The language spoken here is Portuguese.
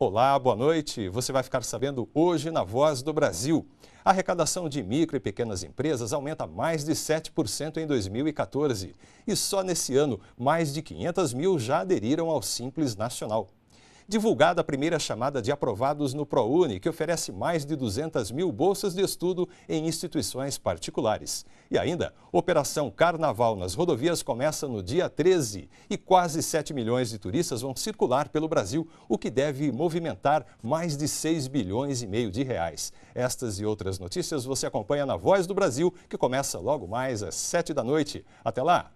Olá, boa noite. Você vai ficar sabendo hoje na Voz do Brasil. A arrecadação de micro e pequenas empresas aumenta mais de 7% em 2014. E só nesse ano, mais de 500 mil já aderiram ao Simples Nacional divulgada a primeira chamada de aprovados no ProUni, que oferece mais de 200 mil bolsas de estudo em instituições particulares. E ainda, Operação Carnaval nas rodovias começa no dia 13 e quase 7 milhões de turistas vão circular pelo Brasil, o que deve movimentar mais de 6 bilhões e meio de reais. Estas e outras notícias você acompanha na Voz do Brasil, que começa logo mais às 7 da noite. Até lá!